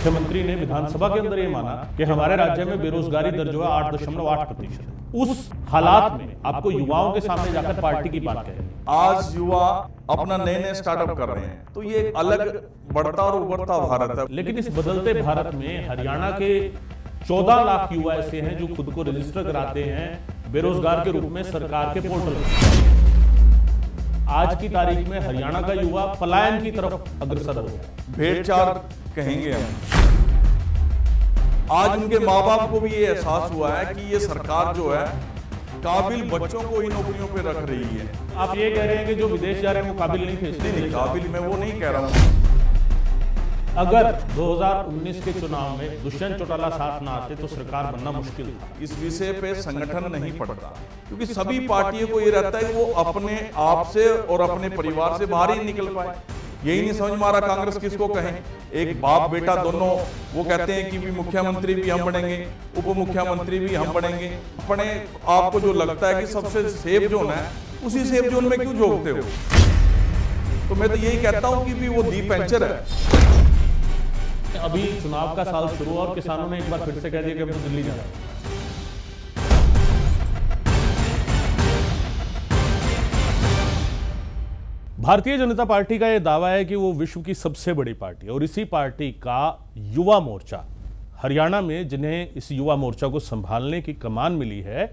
मुख्यमंत्री ने विधानसभा के अंदर ये माना कि हमारे राज्य में बेरोजगारी दर जो है आठ दशमलव आठ प्रतिशत उस हालात में आपको युवाओं के सामने जाकर पार्टी की बात करें आज युवा अपना नए नए स्टार्टअप कर रहे हैं तो ये एक अलग बढ़ता और उभरता भारत है लेकिन इस बदलते भारत में हरियाणा के चौदह लाख युवा ऐसे हैं जो खुद को रजिस्टर कराते हैं बेरोजगार के रूप में सरकार के पोर्टल आज की तारीख में हरियाणा का युवा पलायन की तरफ अग्रसर हो गया कहेंगे हम आज उनके माँ बाप को भी ये एहसास हुआ है कि ये सरकार जो है काबिल बच्चों को ही नौकरियों पे रख रही है आप ये कह रहे हैं कि जो विदेश जा रहे हैं वो काबिल नहीं भेजते नहीं काबिल मैं वो नहीं कह रहा हूँ अगर 2019 के चुनाव में दुष्यंत चौटाला साथ ना आते तो सरकार बनना मुश्किल था इस विषय पे संगठन नहीं पड़ता क्योंकि सभी पार्टियों को ये रहता है कि वो अपने आप से और अपने परिवार से बाहर ही निकल पाए यही नहीं समझ मारा कांग्रेस किसको कहें एक बाप बेटा दोनों वो कहते हैं कि भी मुख्यमंत्री भी हम बनेंगे उप मुख्यमंत्री भी हम बनेंगे अपने आपको जो लगता है कि सबसे सेफ जोन है उसी सेफ जोन में क्यों झोंकते हो तो मैं तो यही कहता हूं कि भी वो दीप पेंचर है अभी चुनाव का साल शुरू और किसानों ने एक बार फिर से कह दिया कि तो दिल्ली जाना भारतीय जनता पार्टी का यह दावा है कि वो विश्व की सबसे बड़ी पार्टी है और इसी पार्टी का युवा मोर्चा हरियाणा में जिन्हें इस युवा मोर्चा को संभालने की कमान मिली है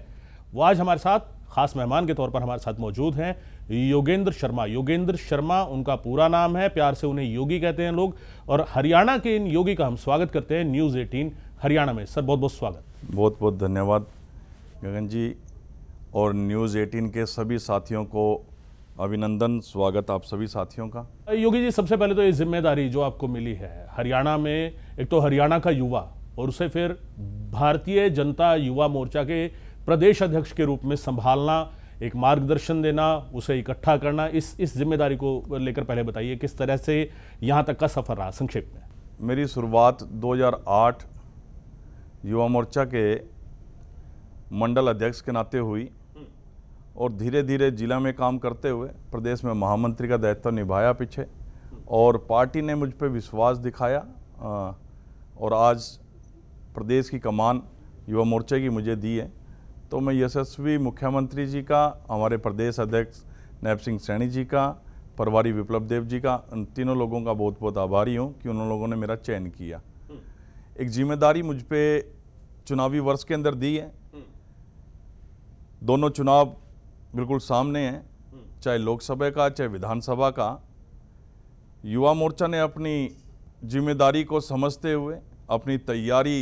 वो आज हमारे साथ खास मेहमान के तौर पर हमारे साथ मौजूद हैं योगेंद्र शर्मा योगेंद्र शर्मा उनका पूरा नाम है प्यार से उन्हें योगी कहते हैं लोग और हरियाणा के इन योगी का हम स्वागत करते हैं न्यूज़ एटीन हरियाणा में सर बहुत बहुत स्वागत बहुत बहुत धन्यवाद गगन जी और न्यूज़ एटीन के सभी साथियों को अभिनंदन स्वागत आप सभी साथियों का योगी जी सबसे पहले तो ये जिम्मेदारी जो आपको मिली है हरियाणा में एक तो हरियाणा का युवा और उसे फिर भारतीय जनता युवा मोर्चा के प्रदेश अध्यक्ष के रूप में संभालना एक मार्गदर्शन देना उसे इकट्ठा करना इस इस जिम्मेदारी को लेकर पहले बताइए किस तरह से यहाँ तक का सफ़र रहा संक्षेप में मेरी शुरुआत 2008 युवा मोर्चा के मंडल अध्यक्ष के नाते हुई और धीरे धीरे जिला में काम करते हुए प्रदेश में महामंत्री का दायित्व निभाया पीछे और पार्टी ने मुझ पर विश्वास दिखाया और आज प्रदेश की कमान युवा मोर्चे की मुझे दी है तो मैं यशस्वी मुख्यमंत्री जी का हमारे प्रदेश अध्यक्ष नैब सिंह सैनी जी का परवारी विप्लव देव जी का उन तीनों लोगों का बहुत बहुत आभारी हूँ कि उन लोगों ने मेरा चयन किया एक जिम्मेदारी मुझ पर चुनावी वर्ष के अंदर दी है दोनों चुनाव बिल्कुल सामने हैं चाहे लोकसभा का चाहे विधानसभा का युवा मोर्चा ने अपनी जिम्मेदारी को समझते हुए अपनी तैयारी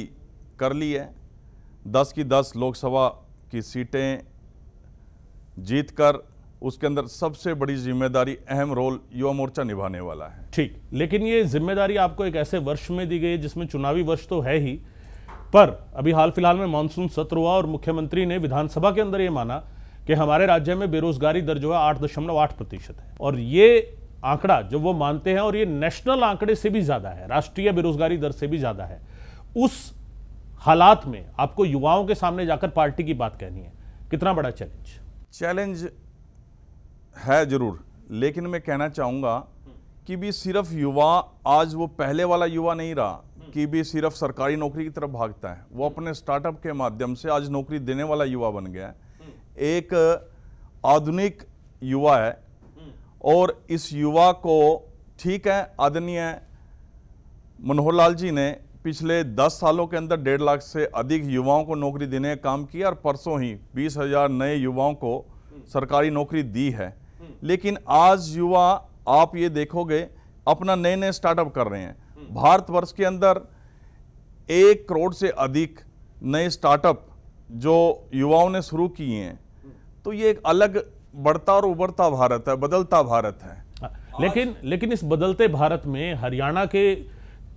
कर ली है दस की दस लोकसभा की सीटें जीतकर उसके अंदर सबसे बड़ी जिम्मेदारी अहम रोल युवा मोर्चा निभाने वाला है ठीक लेकिन ये जिम्मेदारी आपको एक ऐसे वर्ष में दी गई जिसमें चुनावी वर्ष तो है ही पर अभी हाल फिलहाल में मानसून सत्र हुआ और मुख्यमंत्री ने विधानसभा के अंदर ये माना कि हमारे राज्य में बेरोजगारी दर जो है आठ दशमलव आठ प्रतिशत है और ये आंकड़ा जो वो मानते हैं और ये नेशनल आंकड़े से भी ज्यादा है राष्ट्रीय बेरोजगारी दर से भी ज्यादा है उस हालात में आपको युवाओं के सामने जाकर पार्टी की बात कहनी है कितना बड़ा चैलेंज चैलेंज है जरूर लेकिन मैं कहना चाहूँगा कि भी सिर्फ युवा आज वो पहले वाला युवा नहीं रहा कि भी सिर्फ सरकारी नौकरी की तरफ भागता है वो अपने स्टार्टअप के माध्यम से आज नौकरी देने वाला युवा बन गया है एक आधुनिक युवा है और इस युवा को ठीक है आदरणीय मनोहर लाल जी ने पिछले 10 सालों के अंदर डेढ़ लाख से अधिक युवाओं को नौकरी देने का काम किया और परसों ही बीस हजार नए युवाओं को सरकारी नौकरी दी है लेकिन आज युवा आप ये देखोगे अपना नए नए स्टार्टअप कर रहे हैं भारतवर्ष के अंदर एक करोड़ से अधिक नए स्टार्टअप जो युवाओं ने शुरू किए हैं तो ये एक अलग बढ़ता और उबरता भारत है बदलता भारत है लेकिन लेकिन इस बदलते भारत में हरियाणा के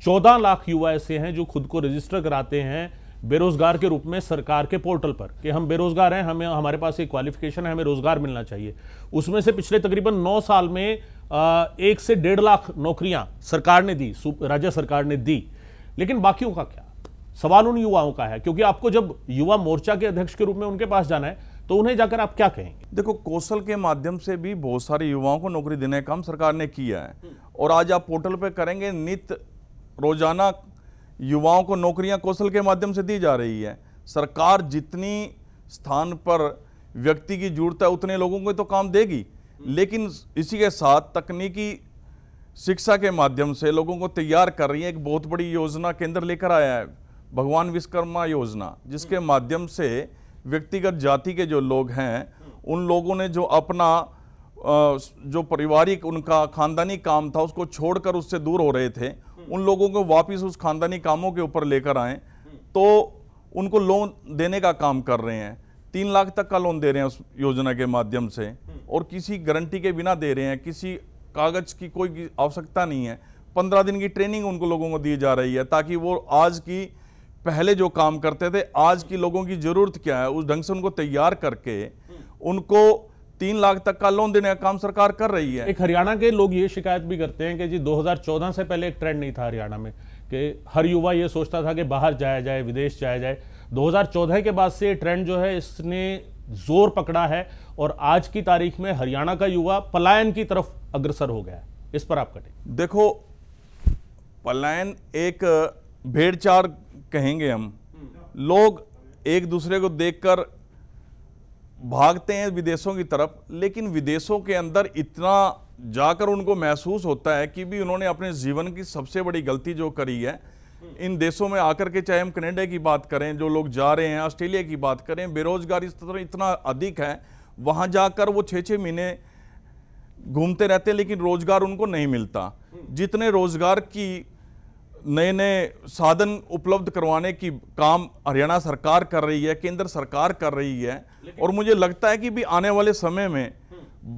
चौदह लाख युवा ऐसे हैं जो खुद को रजिस्टर कराते हैं बेरोजगार के रूप में सरकार के पोर्टल पर कि हम बेरोजगार हैं हमें हमारे पास एक क्वालिफिकेशन है हमें रोजगार मिलना चाहिए उसमें से पिछले तकरीबन नौ साल में आ, एक से डेढ़ लाख नौकरियां सरकार ने दी राज्य सरकार ने दी लेकिन बाकियों का क्या सवाल उन युवाओं का है क्योंकि आपको जब युवा मोर्चा के अध्यक्ष के रूप में उनके पास जाना है तो उन्हें जाकर आप क्या कहेंगे देखो कौशल के माध्यम से भी बहुत सारे युवाओं को नौकरी देने का काम सरकार ने किया है और आज आप पोर्टल पर करेंगे नित रोज़ाना युवाओं को नौकरियां कौशल के माध्यम से दी जा रही है सरकार जितनी स्थान पर व्यक्ति की जरूरत है उतने लोगों को तो काम देगी लेकिन इसी के साथ तकनीकी शिक्षा के माध्यम से लोगों को तैयार कर रही है एक बहुत बड़ी योजना केंद्र लेकर आया है भगवान विश्वकर्मा योजना जिसके हम्म। माध्यम से व्यक्तिगत जाति के जो लोग हैं उन लोगों ने जो अपना जो पारिवारिक उनका खानदानी काम था उसको छोड़कर उससे दूर हो रहे थे उन लोगों को वापस उस खानदानी कामों के ऊपर लेकर आए तो उनको लोन देने का काम कर रहे हैं तीन लाख तक का लोन दे रहे हैं उस योजना के माध्यम से और किसी गारंटी के बिना दे रहे हैं किसी कागज की कोई आवश्यकता नहीं है पंद्रह दिन की ट्रेनिंग उनको लोगों को दी जा रही है ताकि वो आज की पहले जो काम करते थे आज की लोगों की ज़रूरत क्या है उस ढंग से उनको तैयार करके उनको तीन लाख तक का लोन देने का काम सरकार कर रही है एक हरियाणा के लोग ये शिकायत भी करते हैं कि जी 2014 से पहले एक ट्रेंड नहीं था हरियाणा में कि हर युवा ये सोचता था कि बाहर जाया जाए विदेश जाया जाए 2014 के बाद से ये ट्रेंड जो है इसने जोर पकड़ा है और आज की तारीख में हरियाणा का युवा पलायन की तरफ अग्रसर हो गया है इस पर आप कटे देखो पलायन एक भेड़चार कहेंगे हम हम्म। लोग एक दूसरे को देखकर भागते हैं विदेशों की तरफ लेकिन विदेशों के अंदर इतना जाकर उनको महसूस होता है कि भी उन्होंने अपने जीवन की सबसे बड़ी गलती जो करी है इन देशों में आकर के चाहे हम कनेडा की बात करें जो लोग जा रहे हैं ऑस्ट्रेलिया की बात करें बेरोजगारी स्तर इतना अधिक है वहाँ जाकर वो छः छः महीने घूमते रहते हैं लेकिन रोज़गार उनको नहीं मिलता जितने रोज़गार की नए नए साधन उपलब्ध करवाने की काम हरियाणा सरकार कर रही है केंद्र सरकार कर रही है और मुझे लगता है कि भी आने वाले समय में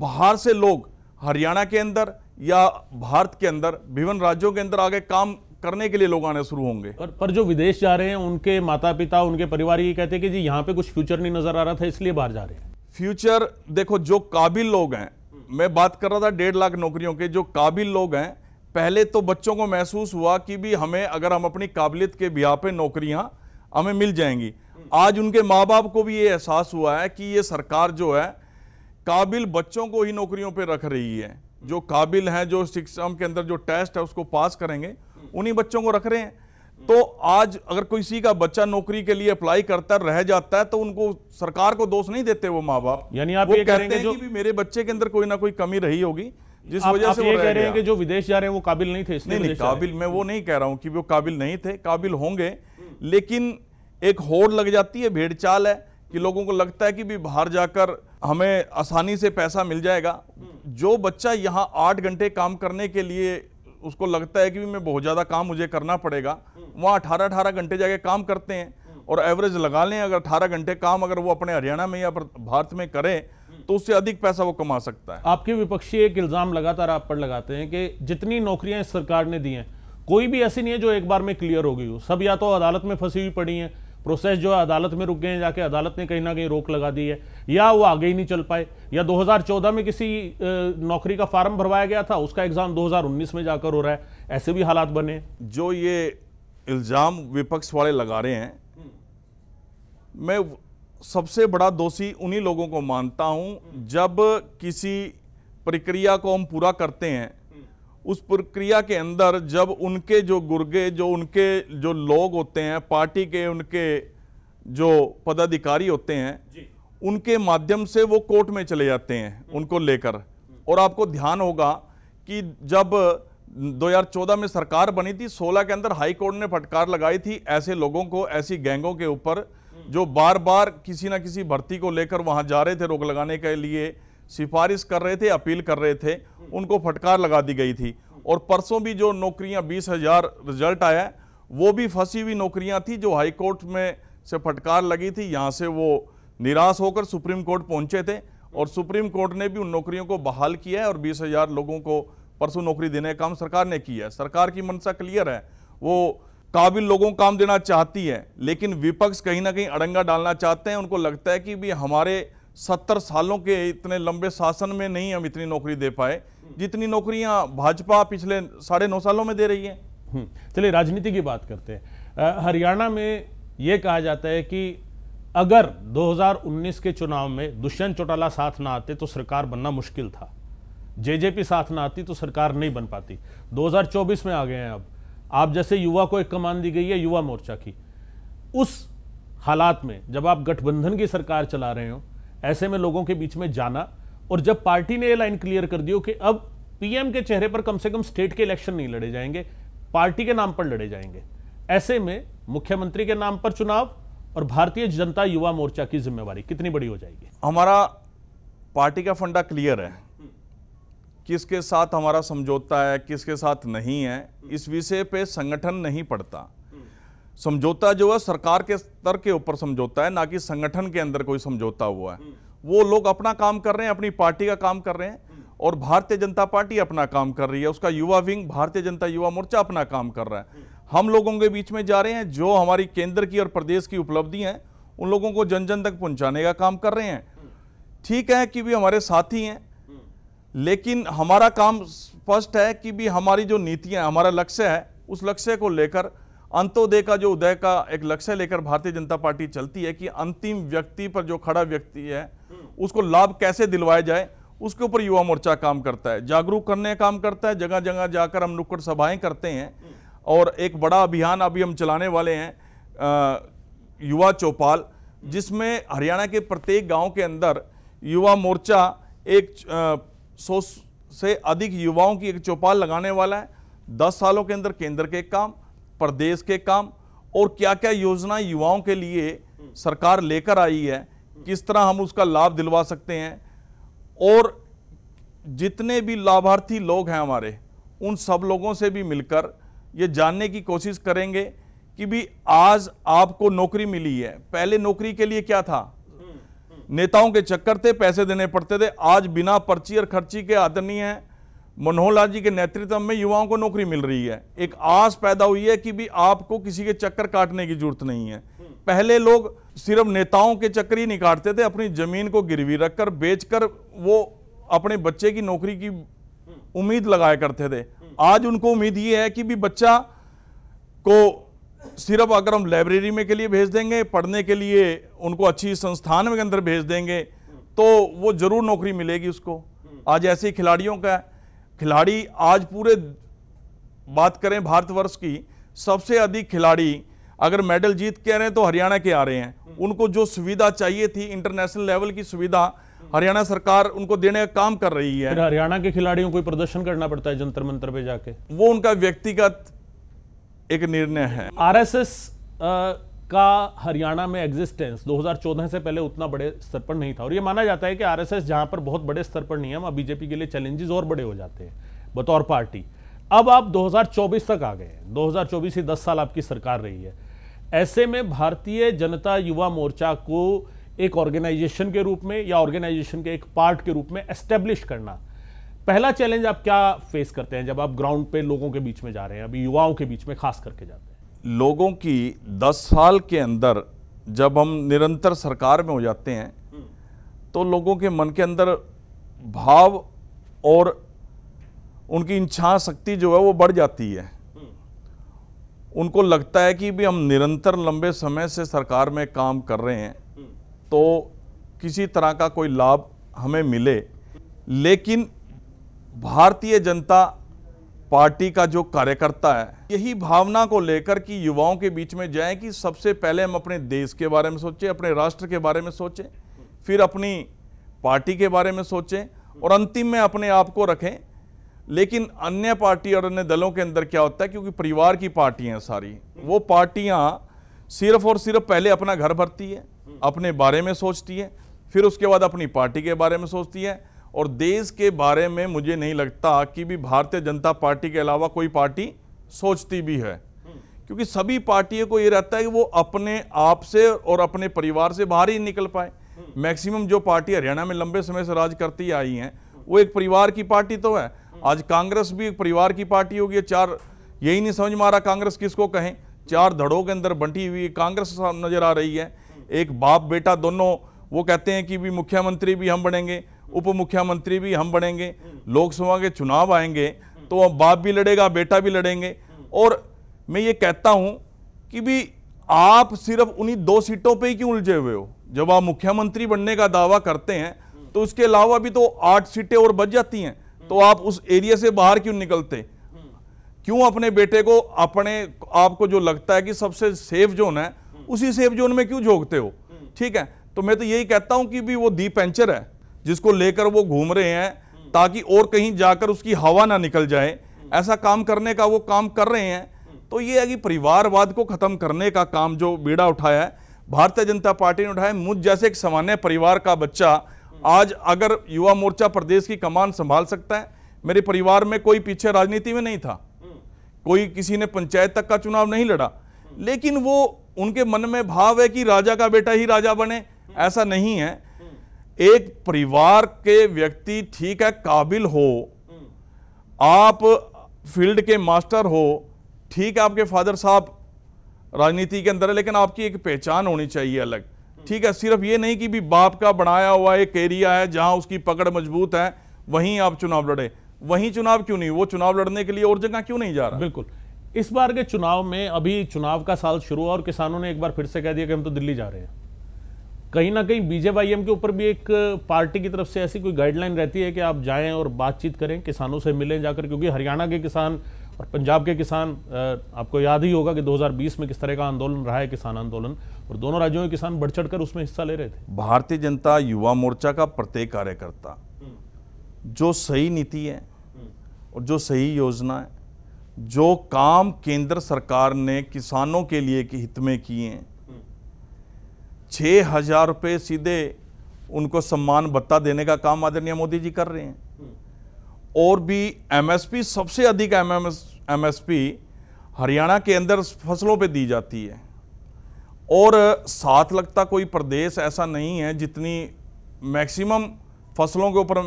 बाहर से लोग हरियाणा के अंदर या भारत के अंदर विभिन्न राज्यों के अंदर आगे काम करने के लिए लोग आने शुरू होंगे पर, पर जो विदेश जा रहे हैं उनके माता पिता उनके परिवार ये कहते हैं कि जी यहाँ पे कुछ फ्यूचर नहीं नजर आ रहा था इसलिए बाहर जा रहे हैं फ्यूचर देखो जो काबिल लोग हैं मैं बात कर रहा था डेढ़ लाख नौकरियों के जो काबिल लोग हैं पहले तो बच्चों को महसूस हुआ कि भी हमें अगर हम अपनी काबिलियत के बिहार पे नौकरियां हमें मिल जाएंगी आज उनके माँ बाप को भी ये एहसास हुआ है कि ये सरकार जो है काबिल बच्चों को ही नौकरियों पे रख रही है जो काबिल हैं जो शिक्षा के अंदर जो टेस्ट है उसको पास करेंगे उन्हीं बच्चों को रख रहे हैं तो आज अगर किसी का बच्चा नौकरी के लिए अप्लाई करता है रह जाता है तो उनको सरकार को दोष नहीं देते वो माँ बाप यानी आप वो ये कहते हैं जो... कि भी मेरे बच्चे के अंदर कोई ना कोई कमी रही होगी जिस वजह से ये कह रहे हैं कि जो विदेश जा रहे हैं वो काबिल नहीं थे इसलिए नहीं, काबिल मैं वो नहीं कह रहा हूँ कि वो काबिल नहीं थे काबिल होंगे लेकिन एक होड़ लग जाती है भेड़चाल है कि लोगों को लगता है कि भी बाहर जाकर हमें आसानी से पैसा मिल जाएगा जो बच्चा यहाँ आठ घंटे काम करने के लिए उसको लगता है कि मैं बहुत ज़्यादा काम मुझे करना पड़ेगा वहाँ अठारह अठारह घंटे जाके काम करते हैं और एवरेज लगा लें अगर अठारह घंटे काम अगर वो अपने हरियाणा में या भारत में करें हम्म। तो उससे अधिक पैसा वो कमा सकता है आपके विपक्षी एक इल्ज़ाम लगातार आप पर लगाते हैं कि जितनी नौकरियां सरकार ने दी हैं कोई भी ऐसी नहीं है जो एक बार में क्लियर हो गई हो सब या तो अदालत में फंसी हुई पड़ी है प्रोसेस जो है अदालत में रुक गए हैं जाके अदालत ने कहीं ना कहीं रोक लगा दी है या वो आगे ही नहीं चल पाए या 2014 में किसी नौकरी का फार्म भरवाया गया था उसका एग्जाम 2019 में जाकर हो रहा है ऐसे भी हालात बने जो ये इल्ज़ाम विपक्ष वाले लगा रहे हैं मैं सबसे बड़ा दोषी उन्हीं लोगों को मानता हूं जब किसी प्रक्रिया को हम पूरा करते हैं उस प्रक्रिया के अंदर जब उनके जो गुर्गे जो उनके जो लोग होते हैं पार्टी के उनके जो पदाधिकारी होते हैं उनके माध्यम से वो कोर्ट में चले जाते हैं हम्म। उनको लेकर और आपको ध्यान होगा कि जब 2014 में सरकार बनी थी 16 के अंदर हाई कोर्ट ने फटकार लगाई थी ऐसे लोगों को ऐसी गैंगों के ऊपर जो बार बार किसी ना किसी भर्ती को लेकर वहां जा रहे थे रोक लगाने के लिए सिफारिश कर रहे थे अपील कर रहे थे उनको फटकार लगा दी गई थी और परसों भी जो नौकरियां बीस हजार रिजल्ट आया वो भी फंसी हुई नौकरियां थी जो हाईकोर्ट में से फटकार लगी थी यहाँ से वो निराश होकर सुप्रीम कोर्ट पहुंचे थे और सुप्रीम कोर्ट ने भी उन नौकरियों को बहाल किया है और बीस हजार लोगों को परसों नौकरी देने का काम सरकार ने किया है सरकार की मंशा क्लियर है वो काबिल लोगों को काम देना चाहती है लेकिन विपक्ष कहीं ना कहीं अड़ंगा डालना चाहते हैं उनको लगता है कि भी हमारे सत्तर सालों के इतने लंबे शासन में नहीं हम इतनी नौकरी दे पाए जितनी नौकरियां भाजपा पिछले साढ़े नौ सालों में दे रही है हम्म, चलिए राजनीति की बात करते हैं हरियाणा में ये कहा जाता है कि अगर 2019 के चुनाव में दुष्यंत चौटाला साथ ना आते तो सरकार बनना मुश्किल था जेजेपी साथ ना आती तो सरकार नहीं बन पाती 2024 में आ गए हैं अब आप जैसे युवा को एक कमान दी गई है युवा मोर्चा की उस हालात में जब आप गठबंधन की सरकार चला रहे हो ऐसे में लोगों के बीच में जाना और जब पार्टी ने ये लाइन क्लियर कर दी हो कि अब पीएम के चेहरे पर कम से कम स्टेट के इलेक्शन नहीं लड़े जाएंगे पार्टी के नाम पर लड़े जाएंगे ऐसे में मुख्यमंत्री के नाम पर चुनाव और भारतीय जनता युवा मोर्चा की जिम्मेवारी कितनी बड़ी हो जाएगी हमारा पार्टी का फंडा क्लियर है किसके साथ हमारा समझौता है किसके साथ नहीं है इस विषय पे संगठन नहीं पड़ता समझौता जो है सरकार के स्तर के ऊपर समझौता है ना कि संगठन के अंदर कोई समझौता हुआ है वो लोग अपना काम कर रहे हैं अपनी पार्टी का काम कर रहे हैं और भारतीय जनता पार्टी अपना काम कर रही है उसका युवा विंग भारतीय जनता युवा मोर्चा अपना काम कर रहा है हम लोगों के बीच में जा रहे हैं जो हमारी केंद्र की और प्रदेश की उपलब्धि है उन लोगों को जन जन तक पहुंचाने का काम कर रहे हैं ठीक है कि भी हमारे साथी हैं लेकिन हमारा काम स्पष्ट है कि भी हमारी जो नीतियाँ हमारा लक्ष्य है उस लक्ष्य को लेकर अंत्योदय का जो उदय का एक लक्ष्य लेकर भारतीय जनता पार्टी चलती है कि अंतिम व्यक्ति पर जो खड़ा व्यक्ति है हम्म। उसको लाभ कैसे दिलवाया जाए उसके ऊपर युवा मोर्चा काम करता है जागरूक करने काम करता है जगह जगह जाकर हम नुक्कड़ सभाएं करते हैं हम्म। और एक बड़ा अभियान अभी हम चलाने वाले हैं युवा चौपाल जिसमें हरियाणा के प्रत्येक गाँव के अंदर युवा मोर्चा एक सौ से अधिक युवाओं की एक चौपाल लगाने वाला है दस सालों के अंदर केंद्र के काम प्रदेश के काम और क्या क्या योजना युवाओं के लिए सरकार लेकर आई है किस तरह हम उसका लाभ दिलवा सकते हैं और जितने भी लाभार्थी लोग हैं हमारे उन सब लोगों से भी मिलकर ये जानने की कोशिश करेंगे कि भी आज आपको नौकरी मिली है पहले नौकरी के लिए क्या था नेताओं के चक्कर थे पैसे देने पड़ते थे आज बिना पर्ची और खर्ची के आदरणीय है मनोहर लाल जी के नेतृत्व में युवाओं को नौकरी मिल रही है एक आस पैदा हुई है कि भी आपको किसी के चक्कर काटने की जरूरत नहीं है पहले लोग सिर्फ नेताओं के चक्कर ही नहीं काटते थे अपनी जमीन को गिरवी रखकर बेचकर वो अपने बच्चे की नौकरी की उम्मीद लगाया करते थे आज उनको उम्मीद ये है कि भी बच्चा को सिर्फ अगर हम लाइब्रेरी में के लिए भेज देंगे पढ़ने के लिए उनको अच्छी संस्थान के अंदर भेज देंगे तो वो ज़रूर नौकरी मिलेगी उसको आज ऐसे ही खिलाड़ियों का खिलाड़ी आज पूरे बात करें भारतवर्ष की सबसे अधिक खिलाड़ी अगर मेडल जीत के आ रहे हैं तो हरियाणा के आ रहे हैं उनको जो सुविधा चाहिए थी इंटरनेशनल लेवल की सुविधा हरियाणा सरकार उनको देने का काम कर रही है हरियाणा के खिलाड़ियों को प्रदर्शन करना पड़ता है जंतर मंत्र पे जाके वो उनका व्यक्तिगत एक निर्णय है आरएसएस का हरियाणा में एग्जिस्टेंस 2014 से पहले उतना बड़े स्तर पर नहीं था और ये माना जाता है कि आरएसएस जहां पर बहुत बड़े स्तर पर नहीं है वहां बीजेपी के लिए चैलेंजेस और बड़े हो जाते हैं बतौर पार्टी अब आप 2024 तक आ गए हैं 2024 से 10 साल आपकी सरकार रही है ऐसे में भारतीय जनता युवा मोर्चा को एक ऑर्गेनाइजेशन के रूप में या ऑर्गेनाइजेशन के एक पार्ट के रूप में एस्टेब्लिश करना पहला चैलेंज आप क्या फेस करते हैं जब आप ग्राउंड पे लोगों के बीच में जा रहे हैं अभी युवाओं के बीच में खास करके जाते हैं लोगों की 10 साल के अंदर जब हम निरंतर सरकार में हो जाते हैं हम्म। तो लोगों के मन के अंदर भाव और उनकी इच्छा शक्ति जो है वो बढ़ जाती है हम्म। उनको लगता है कि भी हम निरंतर लंबे समय से सरकार में काम कर रहे हैं हम्म। तो किसी तरह का कोई लाभ हमें मिले लेकिन भारतीय जनता पार्टी का जो कार्यकर्ता है यही भावना को लेकर कि युवाओं के बीच में जाएं कि सबसे पहले हम अपने देश के बारे में सोचें अपने राष्ट्र के बारे में सोचें फिर अपनी पार्टी के बारे में सोचें और अंतिम में अपने आप को रखें लेकिन अन्य पार्टी और अन्य दलों के अंदर क्या होता है क्योंकि परिवार की हैं सारी वो पार्टियाँ सिर्फ और सिर्फ पहले अपना घर भरती है अपने बारे में सोचती है फिर उसके बाद अपनी पार्टी के बारे में सोचती है और देश के बारे में मुझे नहीं लगता कि भी भारतीय जनता पार्टी के अलावा कोई पार्टी सोचती भी है क्योंकि सभी पार्टियों को ये रहता है कि वो अपने आप से और अपने परिवार से बाहर ही निकल पाए मैक्सिमम जो पार्टी हरियाणा में लंबे समय से राज करती आई हैं वो एक परिवार की पार्टी तो है आज कांग्रेस भी एक परिवार की पार्टी होगी चार यही नहीं समझ में आ रहा कांग्रेस किसको कहें चार धड़ों के अंदर बंटी हुई कांग्रेस नजर आ रही है एक बाप बेटा दोनों वो कहते हैं कि भी मुख्यमंत्री भी हम बनेंगे उप मुख्यमंत्री भी हम बढ़ेंगे लोकसभा के चुनाव आएंगे तो अब बाप भी लड़ेगा बेटा भी लड़ेंगे और मैं ये कहता हूँ कि भी आप सिर्फ उन्हीं दो सीटों पे ही क्यों उलझे हुए हो जब आप मुख्यमंत्री बनने का दावा करते हैं तो उसके अलावा भी तो आठ सीटें और बच जाती हैं तो आप उस एरिया से बाहर क्यों निकलते क्यों अपने बेटे को अपने आपको जो लगता है कि सबसे सेफ जोन है उसी सेफ जोन में क्यों झोंकते हो ठीक है तो मैं तो यही कहता हूं कि भी वो पेंचर है जिसको लेकर वो घूम रहे हैं ताकि और कहीं जाकर उसकी हवा ना निकल जाए ऐसा काम करने का वो काम कर रहे हैं तो ये है कि परिवारवाद को खत्म करने का काम जो बीड़ा उठाया है भारतीय जनता पार्टी ने उठाया मुझ जैसे एक सामान्य परिवार का बच्चा आज अगर युवा मोर्चा प्रदेश की कमान संभाल सकता है मेरे परिवार में कोई पीछे राजनीति में नहीं था कोई किसी ने पंचायत तक का चुनाव नहीं लड़ा लेकिन वो उनके मन में भाव है कि राजा का बेटा ही राजा बने ऐसा नहीं है एक परिवार के व्यक्ति ठीक है काबिल हो आप फील्ड के मास्टर हो ठीक है आपके फादर साहब राजनीति के अंदर है लेकिन आपकी एक पहचान होनी चाहिए अलग ठीक है सिर्फ ये नहीं कि भी बाप का बनाया हुआ एक एरिया है जहां उसकी पकड़ मजबूत है वहीं आप चुनाव लड़े वहीं चुनाव क्यों नहीं वो चुनाव लड़ने के लिए और जगह क्यों नहीं जा रहा बिल्कुल इस बार के चुनाव में अभी चुनाव का साल शुरू हुआ और किसानों ने एक बार फिर से कह दिया कि हम तो दिल्ली जा रहे हैं कहीं ना कहीं बीजेवाईएम के ऊपर भी एक पार्टी की तरफ से ऐसी कोई गाइडलाइन रहती है कि आप जाएं और बातचीत करें किसानों से मिलें जाकर क्योंकि हरियाणा के किसान और पंजाब के किसान आपको याद ही होगा कि 2020 में किस तरह का आंदोलन रहा है किसान आंदोलन और दोनों राज्यों के किसान बढ़ चढ़ कर उसमें हिस्सा ले रहे थे भारतीय जनता युवा मोर्चा का प्रत्येक कार्यकर्ता हम्म। जो सही नीति है हम्म। और जो सही योजना है जो काम केंद्र सरकार ने किसानों के लिए के हित में किए हैं छः हजार रुपये सीधे उनको सम्मान भत्ता देने का काम आदरणीय मोदी जी कर रहे हैं और भी एमएसपी सबसे अधिक एमएमएस एमएसपी हरियाणा के अंदर फसलों पे दी जाती है और साथ लगता कोई प्रदेश ऐसा नहीं है जितनी मैक्सिमम फसलों के ऊपर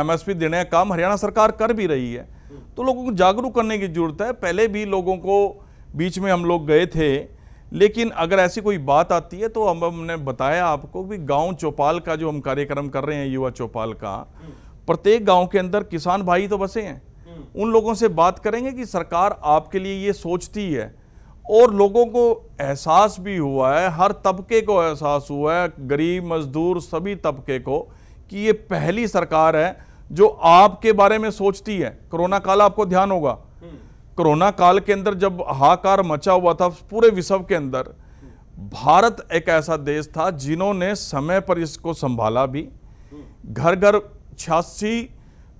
एमएसपी देने का काम हरियाणा सरकार कर भी रही है तो लोगों को जागरूक करने की जरूरत है पहले भी लोगों को बीच में हम लोग गए थे लेकिन अगर ऐसी कोई बात आती है तो हम हमने बताया आपको कि गांव चौपाल का जो हम कार्यक्रम कर रहे हैं युवा चौपाल का प्रत्येक गांव के अंदर किसान भाई तो बसे हैं उन लोगों से बात करेंगे कि सरकार आपके लिए ये सोचती है और लोगों को एहसास भी हुआ है हर तबके को एहसास हुआ है गरीब मजदूर सभी तबके को कि ये पहली सरकार है जो आपके बारे में सोचती है कोरोना काल आपको ध्यान होगा कोरोना काल के अंदर जब हाकार मचा हुआ था पूरे विश्व के अंदर भारत एक ऐसा देश था जिन्होंने समय पर इसको संभाला भी घर घर छियासी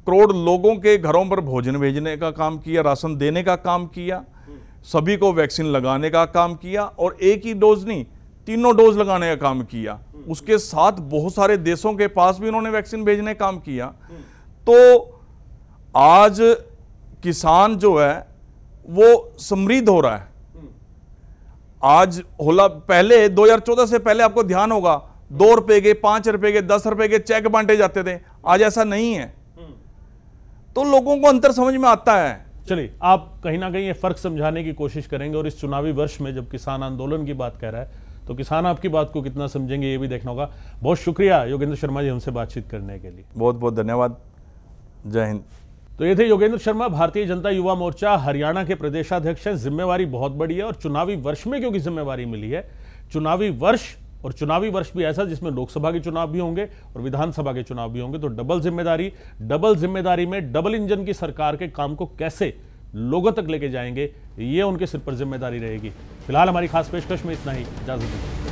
करोड़ लोगों के घरों पर भोजन भेजने का काम किया राशन देने का काम किया सभी को वैक्सीन लगाने का काम किया और एक ही डोज नहीं तीनों डोज लगाने का काम किया उसके साथ बहुत सारे देशों के पास भी उन्होंने वैक्सीन भेजने का काम किया तो आज किसान जो है वो समृद्ध हो रहा है आज होला पहले 2014 से पहले आपको ध्यान होगा दो रुपए के पांच रुपए के दस रुपए के चेक बांटे जाते थे आज ऐसा नहीं है तो लोगों को अंतर समझ में आता है चलिए आप कहीं ना कहीं ये फर्क समझाने की कोशिश करेंगे और इस चुनावी वर्ष में जब किसान आंदोलन की बात कह रहा है तो किसान आपकी बात को कितना समझेंगे ये भी देखना होगा बहुत शुक्रिया योगेंद्र शर्मा जी हमसे बातचीत करने के लिए बहुत बहुत धन्यवाद जय हिंद तो ये थे योगेंद्र शर्मा भारतीय जनता युवा मोर्चा हरियाणा के प्रदेशाध्यक्ष हैं जिम्मेवारी बहुत बड़ी है और चुनावी वर्ष में क्योंकि जिम्मेवारी मिली है चुनावी वर्ष और चुनावी वर्ष भी ऐसा जिसमें लोकसभा के चुनाव भी होंगे और विधानसभा के चुनाव भी होंगे तो डबल जिम्मेदारी डबल जिम्मेदारी में डबल इंजन की सरकार के काम को कैसे लोगों तक लेके जाएंगे ये उनके सिर पर जिम्मेदारी रहेगी फिलहाल हमारी खास पेशकश में इतना ही इजाजत दीजिए